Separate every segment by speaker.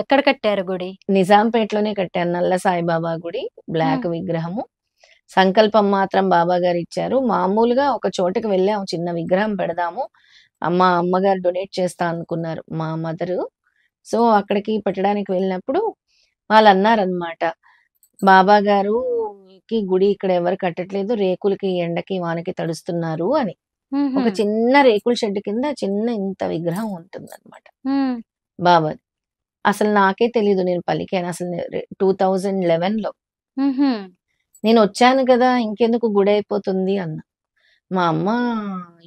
Speaker 1: ఎక్కడ కట్టారు గుడి నిజాంపేటలోనే కట్టారు నల్ల సాయిబాబా గుడి బ్లాక్ విగ్రహము సంకల్పం మాత్రం బాబా గారు ఇచ్చారు మామూలుగా ఒక చోటకి వెళ్ళాము చిన్న విగ్రహం పెడదాము మా అమ్మగారు డొనేట్ చేస్తా అనుకున్నారు మా మదరు సో అక్కడికి పెట్టడానికి వెళ్ళినప్పుడు వాళ్ళు అన్నారనమాట బాబా గారు కి గుడి ఇక్కడ ఎవరు కట్టట్లేదు రేకులకి ఎండకి వానకి తడుస్తున్నారు అని ఒక చిన్న రేకుల షెడ్ కింద చిన్న ఇంత విగ్రహం ఉంటుంది అనమాట బాబాది అసలు నాకే తెలియదు నేను పలికాను అసలు టూ థౌజండ్ లో నేను వచ్చాను కదా ఇంకెందుకు గుడి అయిపోతుంది అన్న మా అమ్మ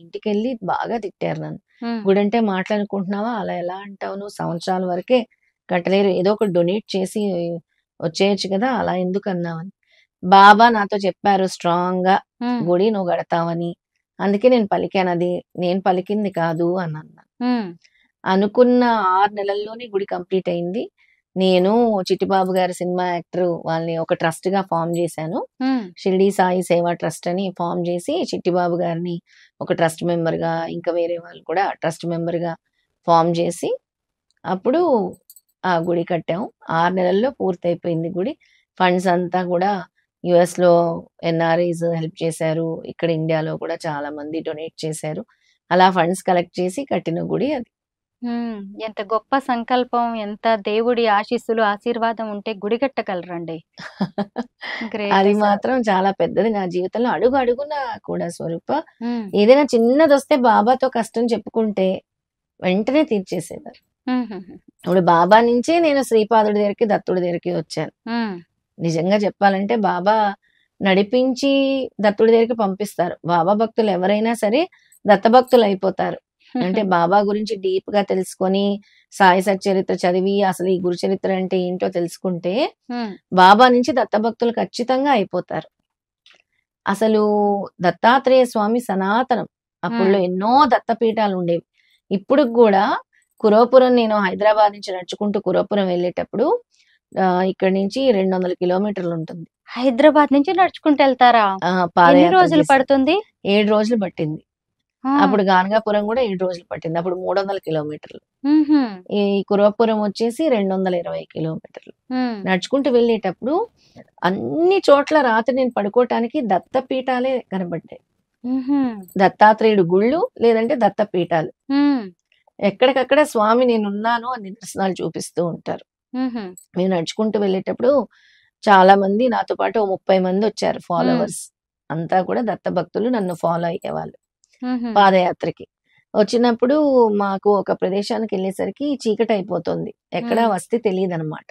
Speaker 1: ఇంటికి వెళ్ళి బాగా తిట్టారు నన్ను గుడి అంటే మాట్లాడుకుంటున్నావా అలా ఎలా అంటావు నువ్వు సంవత్సరాల వరకే కట్టలేరు ఏదో ఒకటి డొనేట్ చేసి వచ్చేయచ్చు కదా అలా ఎందుకు అన్నావని బాబా నాతో చెప్పారు స్ట్రాంగ్ గా గుడి నువ్వు కడతావని అందుకే నేను పలికాను అది నేను పలికింది కాదు అని అన్నాను అనుకున్న ఆరు నెలల్లోనే గుడి కంప్లీట్ అయింది నేను చిట్టిబాబు గారి సినిమా యాక్టర్ వాళ్ళని ఒక ట్రస్ట్ గా ఫామ్ చేశాను షిరిడి సాయి సేవా ట్రస్ట్ అని ఫామ్ చేసి చిట్టిబాబు గారిని ఒక ట్రస్ట్ మెంబర్ గా ఇంకా వేరే వాళ్ళు కూడా ట్రస్ట్ మెంబర్ గా ఫామ్ చేసి అప్పుడు ఆ గుడి కట్టాము ఆరు నెలల్లో పూర్తయిపోయింది గుడి ఫండ్స్ అంతా కూడా లో ఎన్ఆర్ఐస్ హెల్ప్ చేశారు ఇక్కడ ఇండియాలో కూడా చాలా మంది డొనేట్ చేశారు అలా ఫండ్స్ కలెక్ట్ చేసి కట్టిన గుడి అది
Speaker 2: ఎంత గొప్ప సంకల్పం, ఎంత దేవుడి ఆశీస్సులు, ఆశీర్వాదం ఉంటే గుడిగట్టగలరండి. కట్టగలరండి అది
Speaker 1: మాత్రం చాలా పెద్దది నా జీవితంలో అడుగు అడుగున కూడా స్వరూప. ఏదైనా ఏదైనా చిన్నదొస్తే బాబాతో కష్టం చెప్పుకుంటే వెంటనే తీర్చేసేవారు. ఇప్పుడు బాబా నుంచే నేను శ్రీపాదుడి దగ్గరికి, దత్తుడి దగ్గరికి వచ్చాను. నిజంగా చెప్పాలంటే బాబా నడిపించి దత్తుడి దగ్గరికి పంపిస్తారు. బాబా భక్తులు ఎవరైనా సరే అయిపోతారు అంటే బాబా గురించి డీప్ గా తెలుసుకొని సాయి సచ్చరిత్ర చదివి అసలు ఈ గురు చరిత్ర అంటే ఏంటో తెలుసుకుంటే బాబా నుంచి దత్తభక్తులు ఖచ్చితంగా అయిపోతారు అసలు దత్తాత్రేయ స్వామి సనాతనం అప్పుడు ఎన్నో దత్తపీఠాలు ఉండేవి ఇప్పుడు కూడా కురోపురం నేను హైదరాబాద్ నుంచి నడుచుకుంటూ కురోపురం వెళ్ళేటప్పుడు ఇక్కడ నుంచి రెండు వందల కిలోమీటర్లు ఉంటుంది
Speaker 2: హైదరాబాద్ నుంచి నడుచుకుంటూ
Speaker 1: వెళ్తారా ఎన్ని రోజులు పడుతుంది ఏడు రోజులు పట్టింది అప్పుడు గానగాపురం కూడా ఏడు రోజులు పట్టింది అప్పుడు మూడు వందల కిలోమీటర్లు ఈ కురవపురం వచ్చేసి రెండు వందల ఇరవై కిలోమీటర్లు నడుచుకుంటూ వెళ్ళేటప్పుడు అన్ని చోట్ల రాత్రి నేను పడుకోవటానికి దత్తపీఠాలే కనబడ్డాయి దత్తాత్రేయుడు గుళ్ళు లేదంటే దత్తపీఠాలు ఎక్కడికక్కడ స్వామి నేను ఉన్నాను అని నిదర్శనాలు చూపిస్తూ ఉంటారు నేను నడుచుకుంటూ వెళ్ళేటప్పుడు చాలా మంది నాతో పాటు ముప్పై మంది వచ్చారు ఫాలోవర్స్ అంతా కూడా దత్త భక్తులు నన్ను ఫాలో అయ్యేవాళ్ళు పాదయాత్రకి వచ్చినప్పుడు మాకు ఒక ప్రదేశానికి వెళ్ళేసరికి చీకటి అయిపోతుంది ఎక్కడ వస్తే తెలియదు అనమాట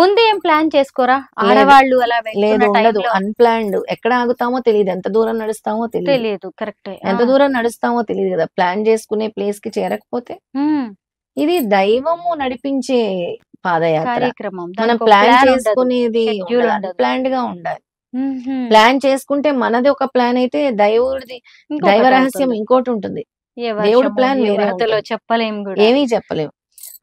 Speaker 2: ముందే ఏం ప్లాన్ చేసుకోరా ఆడవాళ్ళు అలా లేదు ఉండదు
Speaker 1: అన్ప్లాన్డ్ ఎక్కడ ఆగుతామో తెలియదు ఎంత దూరం నడుస్తామో తెలియదు కరెక్ట్ ఎంత దూరం నడుస్తామో తెలియదు కదా ప్లాన్ చేసుకునే ప్లేస్ కి చేరకపోతే ఇది దైవము నడిపించే పాదయాత్ర మనం ప్లాన్ చేసుకునేది ప్లాన్డ్ గా ఉండాలి ప్లాన్ చేసుకుంటే మనది ఒక ప్లాన్ అయితే దైవుడిది దైవ రహస్యం ఇంకోటి ఉంటుంది
Speaker 2: దేవుడు ప్లాన్ చెప్పలేము ఏమీ
Speaker 1: చెప్పలేము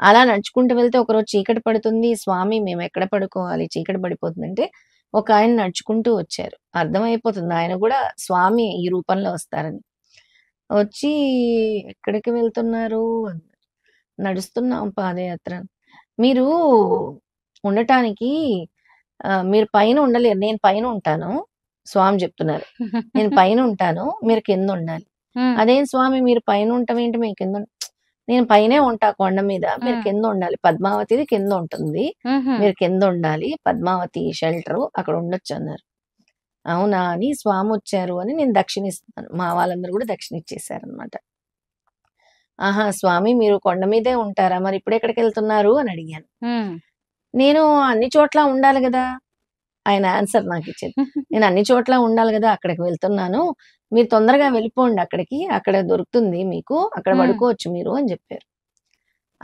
Speaker 1: అలా నడుచుకుంటూ వెళ్తే ఒకరోజు చీకటి పడుతుంది స్వామి మేము ఎక్కడ పడుకోవాలి చీకటి పడిపోతుందంటే ఒక ఆయన నడుచుకుంటూ వచ్చారు అర్థమైపోతుంది ఆయన కూడా స్వామి ఈ రూపంలో వస్తారని వచ్చి ఎక్కడికి వెళ్తున్నారు నడుస్తున్నాం పాదయాత్ర మీరు ఉండటానికి మీరు పైన ఉండలేరు నేను పైన ఉంటాను స్వామి చెప్తున్నారు నేను పైన ఉంటాను మీరు కింద ఉండాలి అదేం స్వామి మీరు పైన ఉంటామేంటి మీ కింద నేను పైనే ఉంటా కొండ మీద మీరు కింద ఉండాలి పద్మావతిది కింద ఉంటుంది మీరు కింద ఉండాలి పద్మావతి షెల్టర్ అక్కడ ఉండొచ్చు అన్నారు అవునా అని స్వామి వచ్చారు అని నేను దక్షిణిస్తున్నాను మా వాళ్ళందరూ కూడా దక్షిణ అనమాట ఆహా స్వామి మీరు కొండ మీదే ఉంటారా మరి ఇప్పుడు ఎక్కడికి వెళ్తున్నారు అని అడిగాను నేను అన్ని చోట్ల ఉండాలి కదా ఆయన ఆన్సర్ నాకు ఇచ్చేది నేను అన్ని చోట్ల ఉండాలి కదా అక్కడికి వెళ్తున్నాను మీరు తొందరగా వెళ్ళిపోండి అక్కడికి అక్కడ దొరుకుతుంది మీకు అక్కడ పడుకోవచ్చు మీరు అని చెప్పారు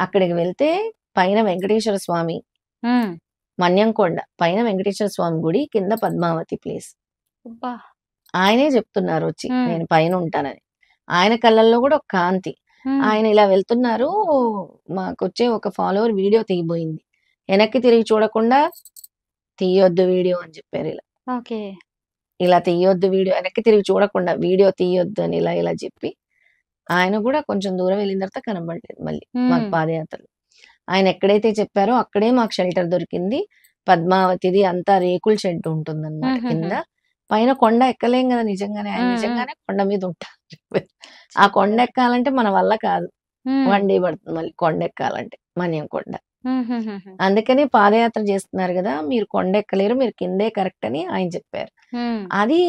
Speaker 1: అక్కడికి వెళ్తే పైన వెంకటేశ్వర స్వామి మన్యంకొండ పైన వెంకటేశ్వర స్వామి గుడి కింద పద్మావతి ప్లేస్ ఆయనే చెప్తున్నారు వచ్చి నేను పైన ఉంటానని ఆయన కళ్ళల్లో కూడా ఒక కాంతి ఆయన ఇలా వెళ్తున్నారు మాకొచ్చే ఒక ఫాలోవర్ వీడియో తీయబోయింది వెనక్కి తిరిగి చూడకుండా తీయొద్దు వీడియో అని చెప్పారు ఇలా ఓకే ఇలా తీయొద్దు వీడియో వెనక్కి తిరిగి చూడకుండా వీడియో తీయొద్దు అని ఇలా ఇలా చెప్పి ఆయన కూడా కొంచెం దూరం వెళ్ళిన తర్వాత కనబడలేదు మళ్ళీ మాకు పాదయాత్రలు ఆయన ఎక్కడైతే చెప్పారో అక్కడే మాకు షెల్టర్ దొరికింది పద్మావతిది అంతా రేకుల షెడ్ ఉంటుందన్నమాట కింద పైన కొండ ఎక్కలేం కదా నిజంగానే ఆయన నిజంగానే కొండ మీద ఉంటారు ఆ కొండ ఎక్కాలంటే మన వల్ల కాదు వన్ డే పడుతుంది మళ్ళీ కొండ ఎక్కాలంటే మనం కొండ అందుకని పాదయాత్ర చేస్తున్నారు కదా మీరు కొండ ఎక్కలేరు మీరు కిందే కరెక్ట్ అని ఆయన చెప్పారు అది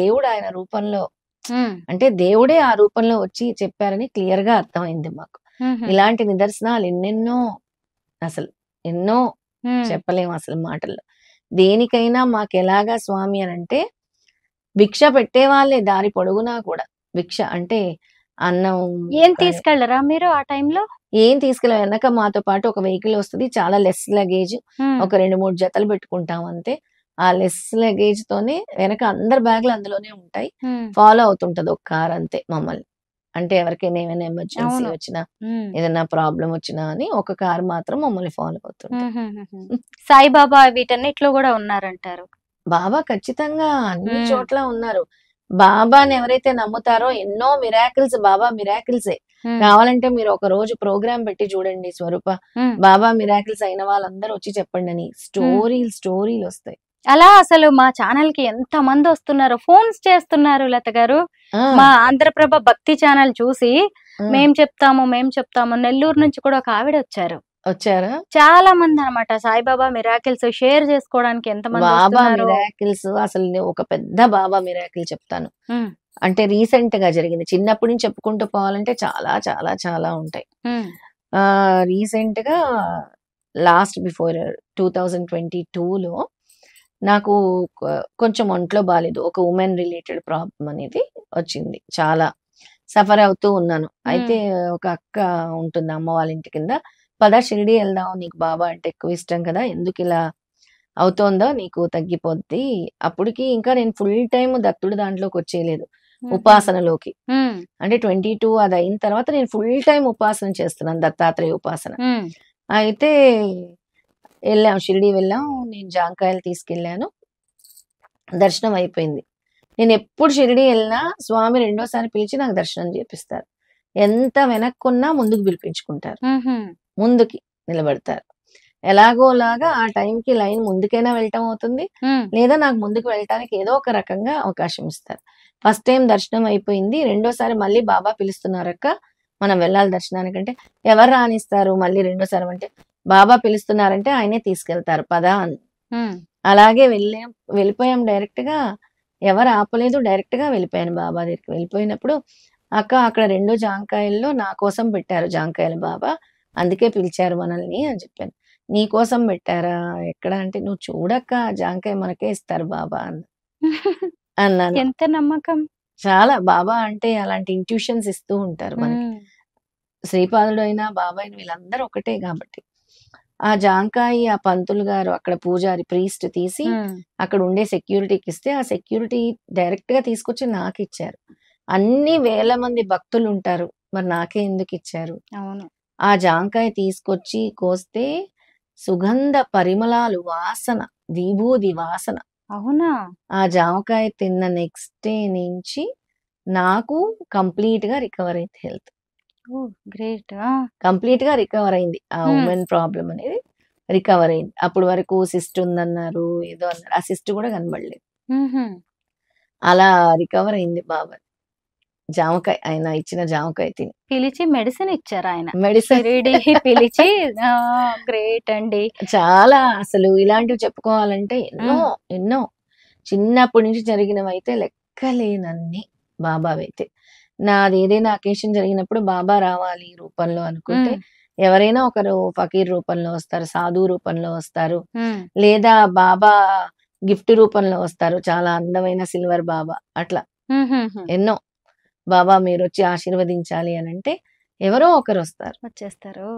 Speaker 1: దేవుడు ఆయన రూపంలో అంటే దేవుడే ఆ రూపంలో వచ్చి చెప్పారని క్లియర్ గా అర్థమైంది మాకు ఇలాంటి నిదర్శనాలు ఎన్నెన్నో అసలు ఎన్నో చెప్పలేము అసలు మాటల్లో దేనికైనా మాకు ఎలాగా స్వామి అని అంటే భిక్ష పెట్టే వాళ్ళే దారి పొడుగునా కూడా భిక్ష అంటే అన్నం ఏం తీసుకెళ్లరా మీరు ఆ టైంలో ఏం తీసుకెళ్ళ వెనక మాతో పాటు ఒక వెహికల్ వస్తుంది చాలా లెస్ లగేజ్ ఒక రెండు మూడు జతలు పెట్టుకుంటాం అంతే ఆ లెస్ లగేజ్ తోనే వెనక అందరి బ్యాగులు అందులోనే ఉంటాయి ఫాలో అవుతుంటది ఒక కార్ అంతే మమ్మల్ని అంటే ఎవరికైనా ఏమైనా ఎమర్జెన్సీ వచ్చినా ఏదైనా ప్రాబ్లం వచ్చినా అని ఒక కార్ మాత్రం మమ్మల్ని ఫాలో
Speaker 2: అవుతుంది సాయిబాబా వీటన్నిట్లో కూడా ఉన్నారంటారు
Speaker 1: బాబా ఖచ్చితంగా అన్ని చోట్ల ఉన్నారు బాబాని ఎవరైతే నమ్ముతారో ఎన్నో మిరాకిల్స్ బాబా మిరాకిల్సే కావాలంటే మీరు ఒక రోజు ప్రోగ్రామ్ పెట్టి చూడండి స్వరూప బాబా మిరాకిల్స్ అయిన వాళ్ళందరూ వచ్చి చెప్పండి అని స్టోరీలు స్టోరీలు వస్తాయి
Speaker 2: అలా అసలు మా ఛానల్ కి ఎంత మంది వస్తున్నారు ఫోన్స్ చేస్తున్నారు లత గారు మా ఆంధ్రప్రభ భక్తి ఛానల్ చూసి మేం చెప్తాము మేం చెప్తాము నెల్లూరు నుంచి కూడా ఒక ఆవిడ వచ్చారు వచ్చారా చాలా మంది అనమాట సాయిబాబా మిరాకిల్స్ షేర్ చేసుకోవడానికి ఎంత బాబా మిరాకిల్స్
Speaker 1: అసలు ఒక పెద్ద బాబా మిరాకిల్ చెప్తాను అంటే రీసెంట్ గా జరిగింది చిన్నప్పటి నుంచి చెప్పుకుంటూ పోవాలంటే చాలా చాలా చాలా ఉంటాయి రీసెంట్ గా last before two thousand twenty టూలో నాకు కొంచెం ఒంట్లో బాగాలేదు ఒక ఉమెన్ రిలేటెడ్ ప్రాబ్లం అనేది వచ్చింది చాలా సఫర్ అవుతూ ఉన్నాను అయితే ఒక అక్క ఉంటుంది అమ్మ వాళ్ళ ఇంటి కింద పద షిరిడి వెళ్దాం నీకు బాబా అంటే ఎక్కువ ఇష్టం కదా ఎందుకు ఇలా అవుతోందో నీకు తగ్గిపోద్ది అప్పటికి ఇంకా నేను ఫుల్ టైం దత్తుడు దాంట్లోకి వచ్చేయలేదు
Speaker 2: ఉపాసనలోకి
Speaker 1: అంటే ట్వంటీ టూ అది అయిన తర్వాత నేను ఫుల్ టైం ఉపాసన చేస్తున్నాను దత్తాత్రేయ ఉపాసన అయితే వెళ్ళాం షిరిడి వెళ్ళాం నేను జాంకాయలు తీసుకెళ్ళాను దర్శనం అయిపోయింది నేను ఎప్పుడు షిరిడి వెళ్ళినా స్వామి రెండోసారి పిలిచి నాకు దర్శనం చేపిస్తారు ఎంత వెనక్కున్నా ముందుకు పిలిపించుకుంటారు ముందుకి నిలబెడతారు ఎలాగోలాగా ఆ టైంకి లైన్ ముందుకైనా వెళ్ళటం అవుతుంది లేదా నాకు ముందుకు వెళ్ళటానికి ఏదో ఒక రకంగా అవకాశం ఇస్తారు ఫస్ట్ టైం దర్శనం అయిపోయింది రెండోసారి మళ్ళీ బాబా పిలుస్తున్నారక్క మనం వెళ్ళాలి దర్శనానికి అంటే ఎవరు రానిస్తారు మళ్ళీ రెండోసారి అంటే బాబా పిలుస్తున్నారంటే ఆయనే తీసుకెళ్తారు పదా అని అలాగే వెళ్ళే వెళ్ళిపోయాం డైరెక్ట్ గా ఎవరు ఆపలేదు డైరెక్ట్ గా వెళ్ళిపోయాను బాబా దగ్గరికి వెళ్ళిపోయినప్పుడు అక్క అక్కడ రెండు జాంకాయల్లో నా కోసం పెట్టారు జాంకాయలు బాబా అందుకే పిలిచారు మనల్ని అని చెప్పాను నీ కోసం పెట్టారా ఎక్కడ అంటే నువ్వు చూడక్క జాంకాయ మనకే ఇస్తారు బాబా అన్న అన్నాను
Speaker 2: ఎంత నమ్మకం
Speaker 1: చాలా బాబా అంటే అలాంటి ఇంట్యూషన్స్ ఇస్తూ ఉంటారు మనకి శ్రీపాదుడు అయినా బాబాయ్ వీళ్ళందరూ ఒకటే కాబట్టి ఆ జాంకాయి ఆ పంతులు గారు అక్కడ పూజారి ప్రీస్ట్ తీసి అక్కడ ఉండే సెక్యూరిటీకి ఇస్తే ఆ సెక్యూరిటీ డైరెక్ట్ గా తీసుకొచ్చి నాకు ఇచ్చారు అన్ని వేల మంది భక్తులు ఉంటారు మరి నాకే ఎందుకు ఇచ్చారు అవును ఆ జాంకాయ తీసుకొచ్చి కోస్తే సుగంధ పరిమళాలు వాసన విభూది వాసన అవునా ఆ జామకాయ తిన్న నెక్స్ట్ డే నుంచి నాకు కంప్లీట్ గా రికవర్ అయింది హెల్త్ గ్రేట్ కంప్లీట్ గా రికవర్ అయింది ఆ ఉమెన్ ప్రాబ్లం అనేది రికవర్ అయింది అప్పుడు వరకు సిస్ట్ ఉందన్నారు ఏదో అన్నారు ఆ సిస్ట్ కూడా కనబడలేదు అలా రికవర్ అయింది బాబా జామకాయ ఆయన ఇచ్చిన జామకాయ తిని
Speaker 2: పిలిచి మెడిసిన్ ఇచ్చారు ఆయన మెడిసిన్ పిలిచి గ్రేట్ అండి
Speaker 1: చాలా అసలు ఇలాంటివి చెప్పుకోవాలంటే ఎన్నో ఎన్నో చిన్నప్పటి నుంచి జరిగినవైతే లెక్కలేనన్ని బాబావైతే నాది ఏదైనా అకేషన్ జరిగినప్పుడు బాబా రావాలి రూపంలో అనుకుంటే ఎవరైనా ఒకరు ఫకీర్ రూపంలో వస్తారు సాధు రూపంలో వస్తారు లేదా బాబా గిఫ్ట్ రూపంలో వస్తారు చాలా అందమైన సిల్వర్ బాబా అట్లా ఎన్నో బాబా మీరు వచ్చి ఆశీర్వదించాలి అని అంటే ఎవరో ఒకరు వస్తారు
Speaker 2: వచ్చేస్తారు